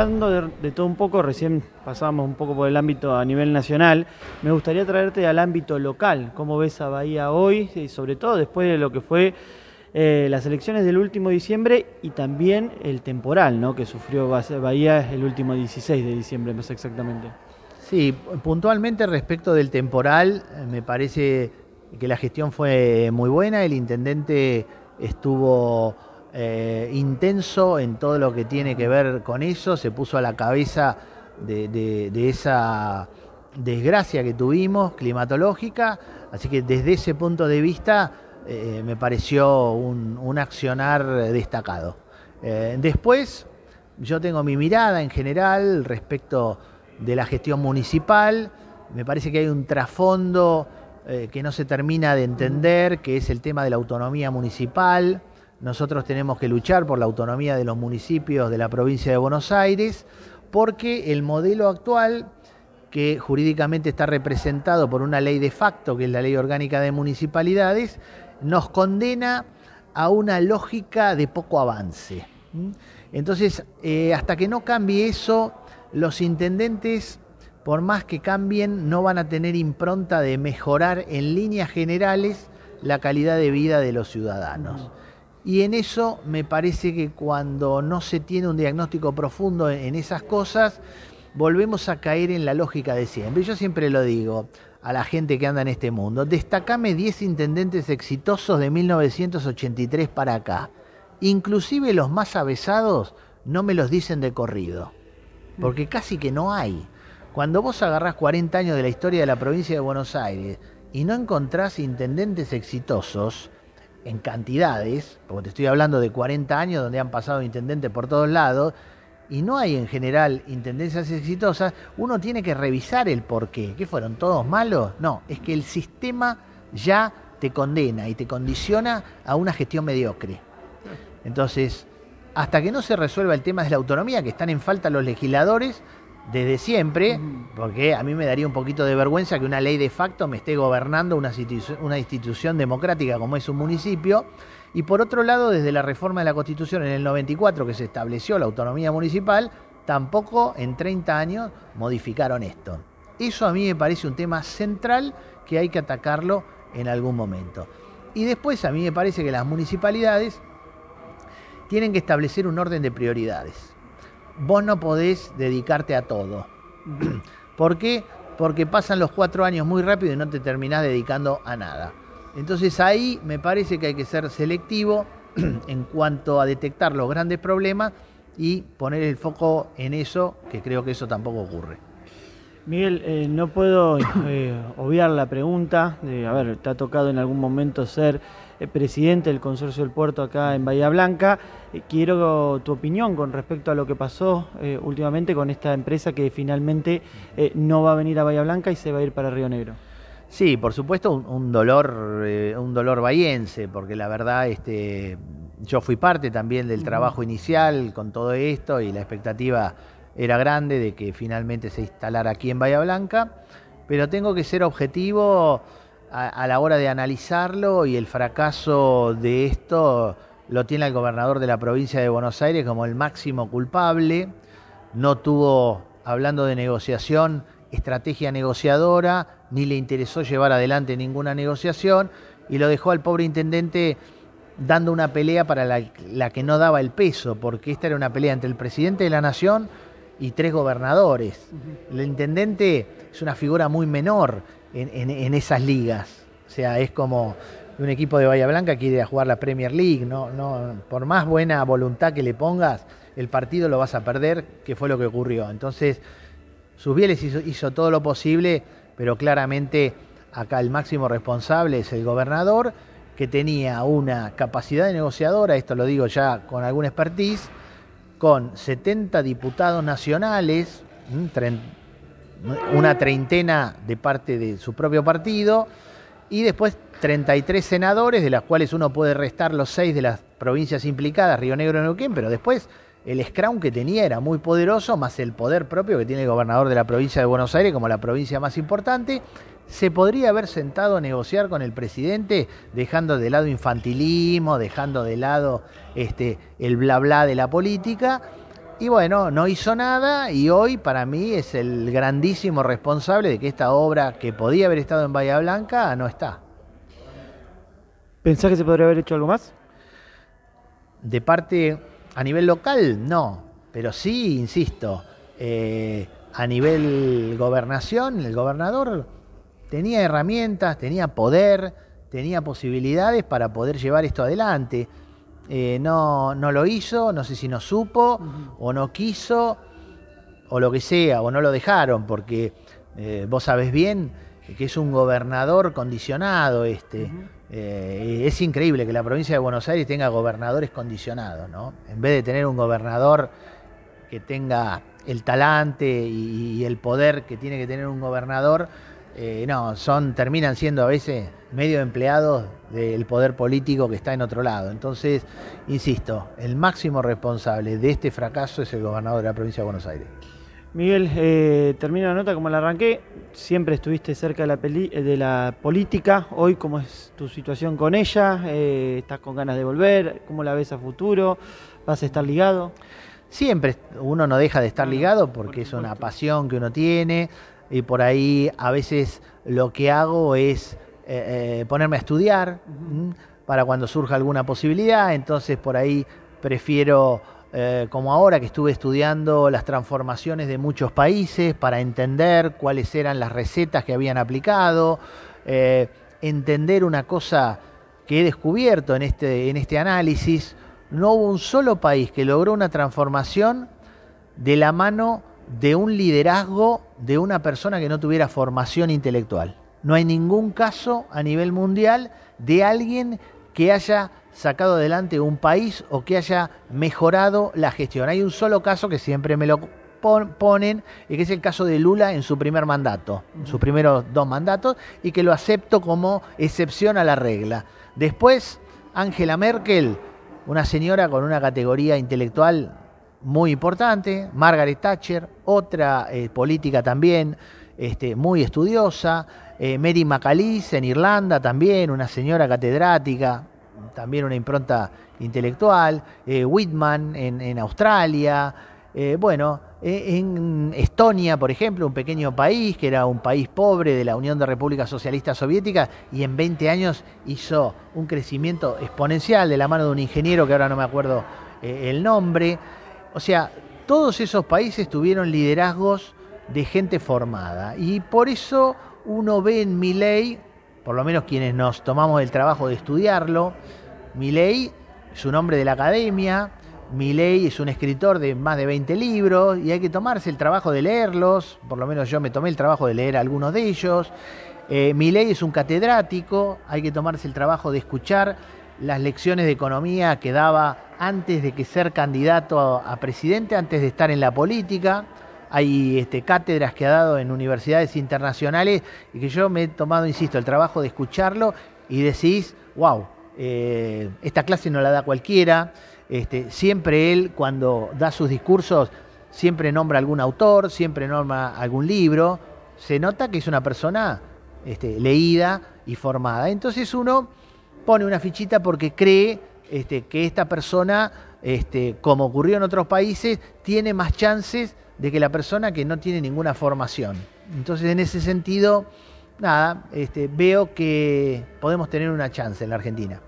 hablando de, todo un poco, recién pasamos un poco por el ámbito a nivel nacional, me gustaría traerte al ámbito local, cómo ves a Bahía hoy, y sobre todo después de lo que fue eh, las elecciones del último diciembre y también el temporal ¿no? que sufrió Bahía el último 16 de diciembre, no sé exactamente. Sí, puntualmente respecto del temporal, eh, me parece que la gestión fue muy buena, el intendente estuvo eh, intenso en todo lo que tiene que ver con eso, se puso a la cabeza de, esa desgracia que tuvimos climatológica, así que desde ese punto de vista eh, me pareció un, accionar destacado. Eh, después, yo tengo mi mirada en general respecto de la gestión municipal, me parece que hay un trasfondo que no se termina de entender, que es el tema de la autonomía municipal, nosotros tenemos que luchar por la autonomía de los municipios de la provincia de Buenos Aires, porque el modelo actual, que jurídicamente está representado por una ley de facto, que es la ley orgánica de municipalidades, nos condena a una lógica de poco avance. Entonces, eh, hasta que no cambie eso, los intendentes, por más que cambien, no van a tener impronta de mejorar en líneas generales la calidad de vida de los ciudadanos. Y en eso me parece que cuando no se tiene un diagnóstico profundo en esas cosas, volvemos a caer en la lógica de siempre. Yo siempre lo digo a la gente que anda en este mundo, destacame 10 intendentes exitosos de 1983 para acá. Inclusive los más avesados no me los dicen de corrido, porque casi que no hay. Cuando vos agarrás 40 años de la historia de la provincia de Buenos Aires y no encontrás intendentes exitosos, en cantidades, porque te estoy hablando de 40 años donde han pasado intendentes por todos lados, y no hay en general intendencias exitosas, uno tiene que revisar el porqué. ¿Qué fueron todos malos? No, es que el sistema ya te condena y te condiciona a una gestión mediocre. Entonces, hasta que no se resuelva el tema de la autonomía, que están en falta los legisladores, desde siempre, porque a mí me daría un poquito de vergüenza que una ley de facto me esté gobernando una, institución democrática como es un municipio. Y por otro lado, desde la reforma de la Constitución en el 94, que se estableció la autonomía municipal, tampoco en 30 años modificaron esto. Eso a mí me parece un tema central que hay que atacarlo en algún momento. Y después a mí me parece que las municipalidades tienen que establecer un orden de prioridades vos no podés dedicarte a todo. ¿Por qué? Porque pasan los cuatro años muy rápido y no te terminás dedicando a nada. Entonces ahí me parece que hay que ser selectivo en cuanto a detectar los grandes problemas y poner el foco en eso, que creo que eso tampoco ocurre. Miguel, eh, no puedo eh, obviar la pregunta. De, a ver, te ha tocado en algún momento ser eh, presidente del Consorcio del Puerto acá en Bahía Blanca. quiero tu opinión con respecto a lo que pasó últimamente con esta empresa que finalmente no va a venir a Bahía Blanca y se va a ir para Río Negro. Sí, por supuesto, un, dolor, un dolor bahiense, porque la verdad, este, yo fui parte también del trabajo inicial con todo esto y la expectativa era grande de que finalmente se instalara aquí en Bahía Blanca, pero tengo que ser objetivo a, la hora de analizarlo y el fracaso de esto lo tiene el gobernador de la provincia de Buenos Aires como el máximo culpable, no tuvo, hablando de negociación, estrategia negociadora, ni le interesó llevar adelante ninguna negociación y lo dejó al pobre intendente dando una pelea para la, la, que no daba el peso, porque esta era una pelea entre el presidente de la Nación y tres gobernadores. El intendente es una figura muy menor en, esas ligas. O sea, es como un equipo de Bahía Blanca quiere jugar la Premier League. No, no, por más buena voluntad que le pongas, el partido lo vas a perder, que fue lo que ocurrió. Entonces, Susbieles hizo, todo lo posible, pero claramente acá el máximo responsable es el gobernador, que tenía una capacidad de negociadora, esto lo digo ya con algún expertise con 70 diputados nacionales, una treintena de parte de su propio partido, y después 33 senadores, de las cuales uno puede restar los seis de las provincias implicadas, Río Negro y Neuquén, pero después el Scrum que tenía era muy poderoso, más el poder propio que tiene el gobernador de la provincia de Buenos Aires como la provincia más importante, se podría haber sentado a negociar con el presidente dejando de lado infantilismo, dejando de lado este, el bla bla de la política. Y bueno, no hizo nada y hoy para mí es el grandísimo responsable de que esta obra que podía haber estado en Bahía Blanca no está. ¿Pensás que se podría haber hecho algo más? De parte a nivel local, no, pero sí, insisto, eh, a nivel gobernación, el gobernador tenía herramientas, tenía poder, tenía posibilidades para poder llevar esto adelante. Eh, no, no lo hizo, no sé si no supo o no quiso o lo que sea, o no lo dejaron, porque eh, vos sabés bien que es un gobernador condicionado este. Eh, es increíble que la provincia de Buenos Aires tenga gobernadores condicionados, ¿no? En vez de tener un gobernador que tenga el talante y, el poder que tiene que tener un gobernador, eh, no, son, terminan siendo a veces medio empleados del poder político que está en otro lado. Entonces, insisto, el máximo responsable de este fracaso es el gobernador de la provincia de Buenos Aires. Miguel, eh, termino la nota como la arranqué. Siempre estuviste cerca de la, eh, política. Hoy, ¿cómo es tu situación con ella? Eh, ¿Estás con ganas de volver? ¿Cómo la ves a futuro? ¿Vas a estar ligado? Siempre uno no deja de estar ligado porque es una pasión que uno tiene y por ahí a veces lo que hago es eh, ponerme a estudiar para cuando surja alguna posibilidad. Entonces por ahí prefiero eh, como ahora que estuve estudiando las transformaciones de muchos países para entender cuáles eran las recetas que habían aplicado, eh, entender una cosa que he descubierto en este, en este análisis, no hubo un solo país que logró una transformación de la mano de un liderazgo de una persona que no tuviera formación intelectual. No hay ningún caso a nivel mundial de alguien que haya sacado adelante un país o que haya mejorado la gestión. Hay un solo caso que siempre me lo ponen, que es el caso de Lula en su primer mandato, en sus primeros dos mandatos, y que lo acepto como excepción a la regla. Después, Angela Merkel, una señora con una categoría intelectual muy importante, Margaret Thatcher, otra eh, política también, este, muy estudiosa. Eh, Mary Macalís en Irlanda también, una señora catedrática, también una impronta intelectual. Eh, Whitman en, Australia. Eh, bueno, en Estonia, por ejemplo, un pequeño país que era un país pobre de la Unión de Repúblicas Socialistas Soviéticas y en 20 años hizo un crecimiento exponencial de la mano de un ingeniero que ahora no me acuerdo el nombre. O sea, todos esos países tuvieron liderazgos de gente formada. Y por eso uno ve en Milley, por lo menos quienes nos tomamos el trabajo de estudiarlo, Milley es un hombre de la academia, Milley es un escritor de más de 20 libros y hay que tomarse el trabajo de leerlos, por lo menos yo me tomé el trabajo de leer algunos de ellos. Eh, es un catedrático, hay que tomarse el trabajo de escuchar las lecciones de economía que daba antes de que ser candidato a presidente, antes de estar en la política hay este, cátedras que ha dado en universidades internacionales y que yo me he tomado, insisto, el trabajo de escucharlo y decís, wow, eh, esta clase no la da cualquiera, este, siempre él cuando da sus discursos, siempre nombra algún autor, siempre nombra algún libro, se nota que es una persona este, leída y formada. Entonces uno pone una fichita porque cree que esta persona, como ocurrió en otros países, tiene más chances de que la persona que no tiene ninguna formación. Entonces, en ese sentido, nada, este, veo que podemos tener una chance en la Argentina.